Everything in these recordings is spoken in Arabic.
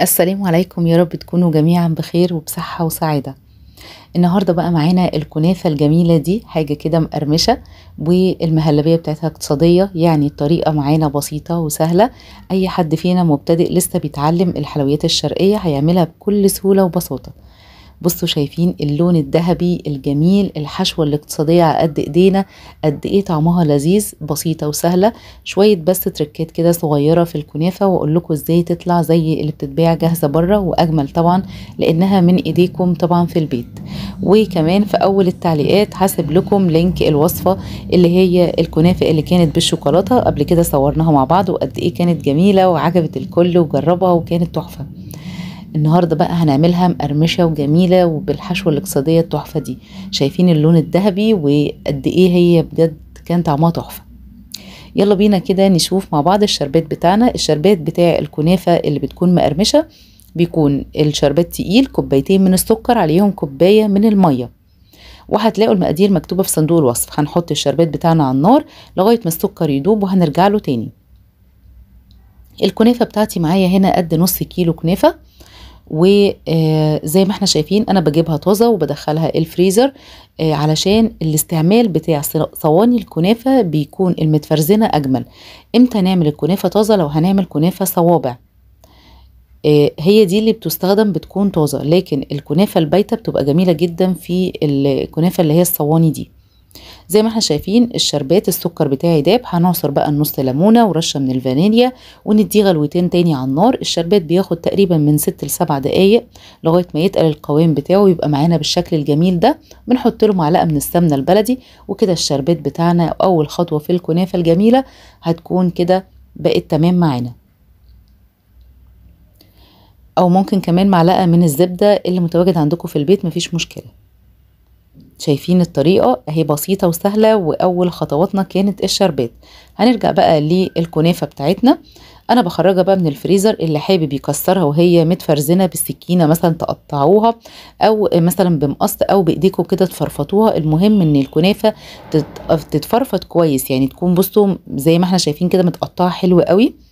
السلام عليكم يا رب تكونوا جميعا بخير وبصحة وسعادة النهاردة بقى معانا الكنافة الجميلة دي حاجة كده مقرمشة والمهلبية بتاعتها اقتصادية يعني الطريقة معانا بسيطة وسهلة أي حد فينا مبتدئ لسه بيتعلم الحلويات الشرقية هيعملها بكل سهولة وبساطة بصوا شايفين اللون الذهبي الجميل الحشوة الاقتصادية على قد ايدينا قد ايه طعمها لذيذ بسيطة وسهلة شوية بس تركات كده صغيرة في الكنافة واقول لكم ازاي تطلع زي اللي بتتباع جاهزة بره واجمل طبعا لانها من ايديكم طبعا في البيت وكمان في اول التعليقات هسيب لكم لينك الوصفة اللي هي الكنافة اللي كانت بالشوكولاتة قبل كده صورناها مع بعض وقد ايه كانت جميلة وعجبت الكل وجربها وكانت تحفة النهارده بقى هنعملها مقرمشه وجميله وبالحشوه الاقتصاديه التحفه دي شايفين اللون الذهبي وقد ايه هي بجد كان طعمها تحفه يلا بينا كده نشوف مع بعض الشربات بتاعنا الشربات بتاع الكنافه اللي بتكون مقرمشه بيكون الشربات تقيل كوبايتين من السكر عليهم كوبايه من الميه وهتلاقوا المقادير مكتوبه في صندوق الوصف هنحط الشربات بتاعنا على النار لغايه ما السكر يدوب وهنرجع له تاني الكنافه بتاعتي معايا هنا قد نص كيلو كنافه وزي آه، ما احنا شايفين انا بجيبها طازه وبدخلها الفريزر آه، علشان الاستعمال بتاع صواني الكنافه بيكون المتفرزنه اجمل امتى نعمل الكنافه طازه لو هنعمل كنافه صوابع آه، هي دي اللي بتستخدم بتكون طازه لكن الكنافه البايته بتبقى جميله جدا في الكنافه اللي هي الصواني دي زي ما احنا شايفين الشربات السكر بتاعي داب هنعصر بقى النص ليمونه ورشه من الفانيليا ونديه غلوتين تاني على النار الشربات بياخد تقريبا من 6 ل 7 دقايق لغايه ما يتقل القوام بتاعه ويبقى معانا بالشكل الجميل ده بنحط له معلقه من السمنه البلدي وكده الشربات بتاعنا اول خطوه في الكنافه الجميله هتكون كده بقت تمام معانا او ممكن كمان معلقه من الزبده اللي متواجد عندكم في البيت مفيش مشكله شايفين الطريقة اهي بسيطة وسهلة واول خطواتنا كانت الشربات هنرجع بقى للكنافة بتاعتنا انا بخرجها بقى من الفريزر اللي حابب يكسرها وهي متفرزنه بالسكينه مثلا تقطعوها او مثلا بمقص او بايديكم كده تفرفطوها المهم ان الكنافه تتفرفط كويس يعني تكون بصوا زي ما احنا شايفين كده متقطعه حلوة قوي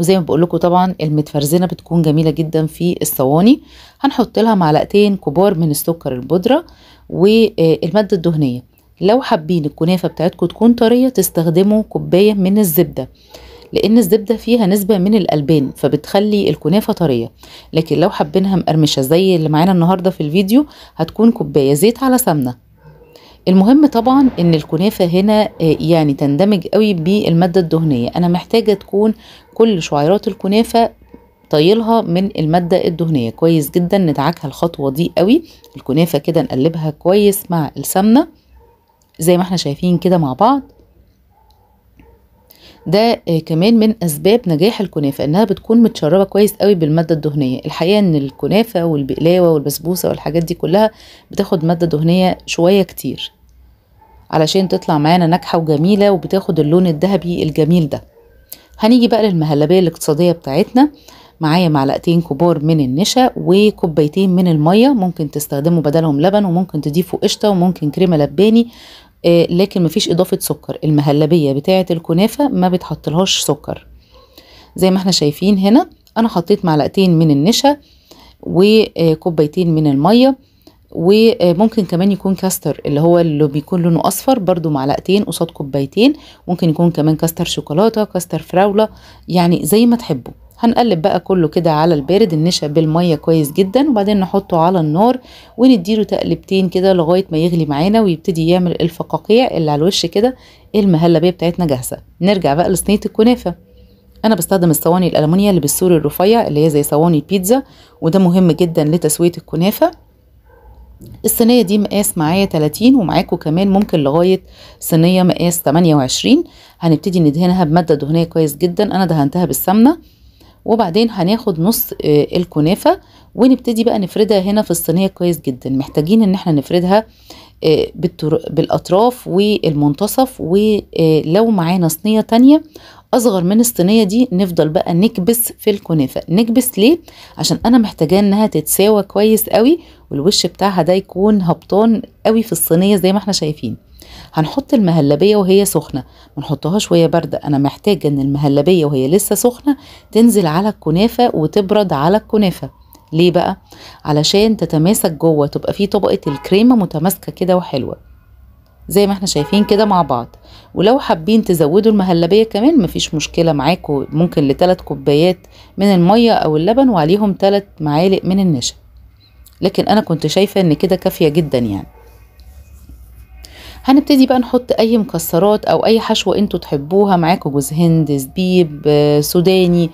وزي ما بقول لكم طبعا المتفرزنه بتكون جميله جدا في الصواني هنحط لها معلقتين كبار من السكر البودره والماده الدهنيه لو حابين الكنافه بتاعتكم تكون طريه تستخدموا كوبايه من الزبده لان الزبده فيها نسبه من الالبان فبتخلي الكنافه طريه لكن لو حابينها مقرمشه زي اللي معانا النهارده في الفيديو هتكون كوبايه زيت على سمنه المهم طبعا ان الكنافة هنا آه، يعني تندمج قوي بالمادة الدهنية انا محتاجة تكون كل شعيرات الكنافة طيلها من المادة الدهنية كويس جدا ندعكها الخطوة دي قوي الكنافة كده نقلبها كويس مع السمنة زي ما احنا شايفين كده مع بعض ده آه، كمان من اسباب نجاح الكنافه انها بتكون متشربه كويس قوي بالماده الدهنيه الحقيقه ان الكنافه والبقلاوه والبسبوسه والحاجات دي كلها بتاخد ماده دهنيه شويه كتير علشان تطلع معانا ناجحه وجميله وبتاخد اللون الذهبي الجميل ده هنيجي بقى للمهلبيه الاقتصاديه بتاعتنا معايا معلقتين كبار من النشا وكوبايتين من الميه ممكن تستخدموا بدلهم لبن وممكن تضيفوا قشطه وممكن كريمه لباني آه، لكن مفيش اضافه سكر المهلبيه بتاعه الكنافه ما بتحطلهاش سكر زي ما احنا شايفين هنا انا حطيت معلقتين من النشا وكوبايتين من الميه وممكن كمان يكون كاستر اللي هو اللي بيكون لونه اصفر برده معلقتين قصاد كوبايتين ممكن يكون كمان كاستر شوكولاته كاستر فراوله يعني زي ما تحبوا هنقلب بقى كله كده على البارد النشا بالميه كويس جدا وبعدين نحطه على النار ونديله تقلبتين كده لغايه ما يغلي معانا ويبتدي يعمل الفقاقيع اللي على الوش كده المهلبيه بتاعتنا جاهزه نرجع بقى لصينيه الكنافه انا بستخدم الصواني الالمونيا اللي بالسور الرفيع اللي هي زي صواني البيتزا وده مهم جدا لتسويه الكنافه الصينيه دي مقاس معايا 30 ومعاكم كمان ممكن لغايه صينيه مقاس 28 هنبتدي ندهنها بماده دهنيه كويس جدا انا دهنتها بالسمنه وبعدين هناخد نص آه، الكنافة ونبتدي بقى نفردها هنا في الصينية كويس جدا محتاجين ان احنا نفردها آه، بالاطراف والمنتصف ولو آه، معانا صينية تانية اصغر من الصينيه دي نفضل بقى نكبس في الكنافه نكبس ليه عشان انا محتاجاه انها تتساوى كويس قوي والوش بتاعها ده يكون هبطان قوي في الصينيه زي ما احنا شايفين هنحط المهلبية وهي سخنة ما نحطهاش وهي باردة أنا محتاجة إن المهلبية وهي لسه سخنة تنزل على الكنافة وتبرد على الكنافة ليه بقى؟ علشان تتماسك جوه تبقى فيه طبقة الكريمة متماسكة كده وحلوة زي ما احنا شايفين كده مع بعض ولو حابين تزودوا المهلبية كمان مفيش مشكلة معاكم ممكن لتلات كوبايات من المية أو اللبن وعليهم تلات معالق من النشا لكن أنا كنت شايفة إن كده كافية جدا يعني هنبتدي بقى نحط اي مكسرات او اي حشوه انتوا تحبوها معاكم جوز هند زبيب آه، سوداني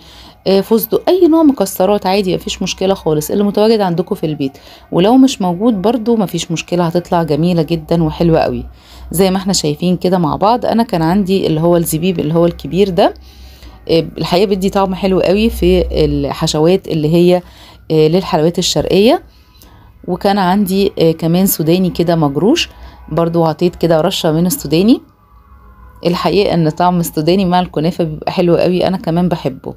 آه، فستق اي نوع مكسرات عادي مفيش مشكله خالص اللي متواجد عندكم في البيت ولو مش موجود برضو مفيش مشكله هتطلع جميله جدا وحلوه قوي زي ما احنا شايفين كده مع بعض انا كان عندي اللي هو الزبيب اللي هو الكبير ده آه، الحقيقه بيدي طعم حلو قوي في الحشوات اللي هي للحلويات الشرقيه وكان عندي كمان سوداني كده مجروش برضو عطيت كده رشة من السوداني الحقيقة ان طعم السوداني مع الكنافة بيبقى حلو قوي انا كمان بحبه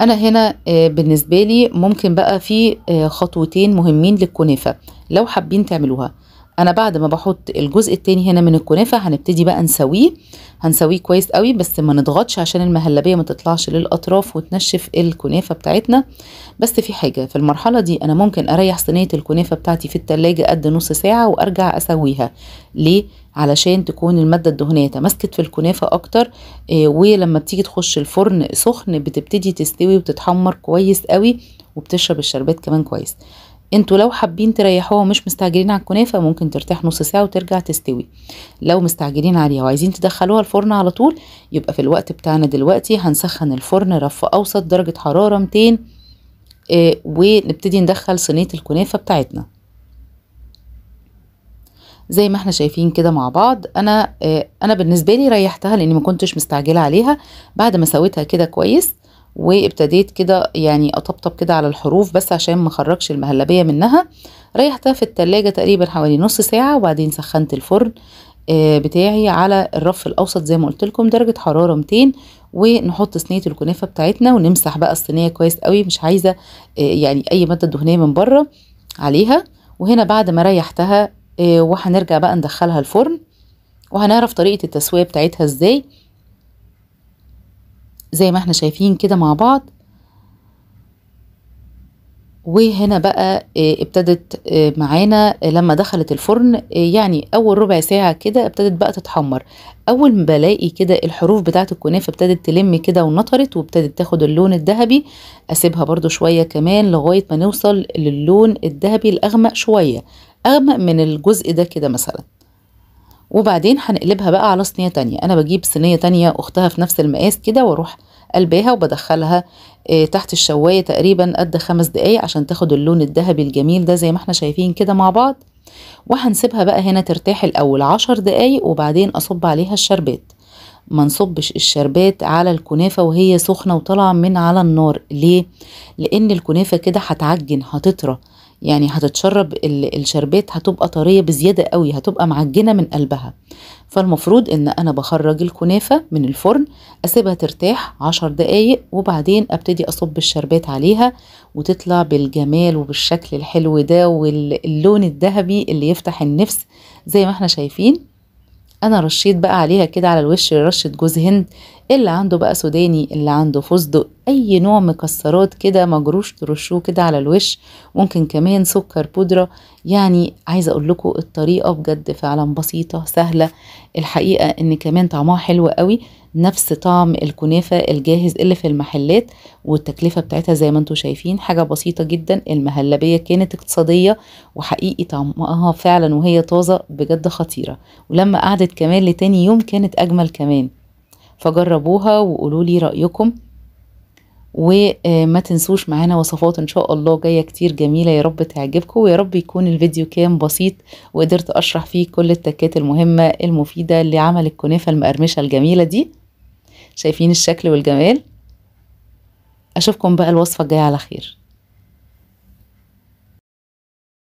انا هنا آه، بالنسبة لي ممكن بقى في آه، خطوتين مهمين للكنافة لو حابين تعملوها انا بعد ما بحط الجزء التاني هنا من الكنافه هنبتدي بقى نسويه هنسويه كويس قوي بس ما نضغطش عشان المهلبيه ما تطلعش للاطراف وتنشف الكنافه بتاعتنا بس في حاجه في المرحله دي انا ممكن اريح صينيه الكنافه بتاعتي في التلاجة قد نص ساعه وارجع اسويها ليه علشان تكون الماده الدهنيه تمسكت في الكنافه اكتر آه، ولما بتيجي تخش الفرن سخن بتبتدي تستوي وتتحمر كويس قوي وبتشرب الشربات كمان كويس انتوا لو حابين تريحوها ومش مستعجلين على الكنافه ممكن ترتاح نص ساعه وترجع تستوي لو مستعجلين عليها وعايزين تدخلوها الفرن على طول يبقى في الوقت بتاعنا دلوقتي هنسخن الفرن رف اوسط درجه حراره 200 اه ونبتدي ندخل صينيه الكنافه بتاعتنا زي ما احنا شايفين كده مع بعض انا اه انا بالنسبه لي ريحتها لاني ما كنتش مستعجله عليها بعد ما سويتها كده كويس وابتديت كده يعني اطبطب كده على الحروف بس عشان ما اخرجش المهلبيه منها ريحتها في التلاجة تقريبا حوالي نص ساعه وبعدين سخنت الفرن آه، بتاعي على الرف الاوسط زي ما قلت لكم درجه حراره 200 ونحط صينيه الكنافه بتاعتنا ونمسح بقى الصينيه كويس قوي مش عايزه آه، يعني اي ماده دهنيه من بره عليها وهنا بعد ما ريحتها آه، وهنرجع بقى ندخلها الفرن وهنعرف طريقه التسويه بتاعتها ازاي زي ما احنا شايفين كده مع بعض وهنا بقى آه، ابتدت آه، معانا آه، لما دخلت الفرن يعني اول ربع ساعة كده ابتدت بقى تتحمر اول ما بلاقي كده الحروف بتاعت الكنافة ابتدت تلم كده ونطرت وابتدت تاخد اللون الذهبي اسيبها برضو شوية كمان لغاية ما نوصل للون الذهبي الاغمق شوية اغمق من الجزء ده كده مثلا وبعدين هنقلبها بقى على صينية تانية أنا بجيب صينية تانية أختها في نفس المقاس كده وأروح قلباها وبدخلها آه، تحت الشواية تقريبا قد خمس دقايق عشان تاخد اللون الذهبي الجميل ده زي ما احنا شايفين كده مع بعض وهنسيبها بقى هنا ترتاح الأول عشر دقايق وبعدين أصب عليها الشربات ما نصبش الشربات على الكنافة وهي سخنة وطالعة من على النار ليه؟ لأن الكنافة كده هتعجن هتطرى يعني هتتشرب الشربات هتبقى طريه بزياده قوي هتبقى معجنه من قلبها فالمفروض ان انا بخرج الكنافه من الفرن اسيبها ترتاح عشر دقايق وبعدين ابتدي اصب الشربات عليها وتطلع بالجمال وبالشكل الحلو ده واللون الذهبي اللي يفتح النفس زي ما احنا شايفين انا رشيت بقى عليها كده على الوش رشه جوز هند اللي عنده بقى سوداني اللي عنده فستق اي نوع مكسرات كده مجروش ترشوه كده على الوش ممكن كمان سكر بودرة يعني عايزه اقول لكم الطريقه بجد فعلا بسيطه سهله الحقيقه ان كمان طعمها حلو قوي نفس طعم الكنافه الجاهز اللي في المحلات والتكلفه بتاعتها زي ما انتم شايفين حاجه بسيطه جدا المهلبيه كانت اقتصاديه وحقيقي طعمها فعلا وهي طازه بجد خطيره ولما قعدت كمان لتاني يوم كانت اجمل كمان فجربوها وقولوا لي رأيكم وما آه، تنسوش معانا وصفات ان شاء الله جايه كتير جميله يا رب تعجبكم ويا رب يكون الفيديو كان بسيط وقدرت اشرح فيه كل التكات المهمه المفيده لعمل الكنافه المقرمشه الجميله دي شايفين الشكل والجمال اشوفكم بقى الوصفه الجايه على خير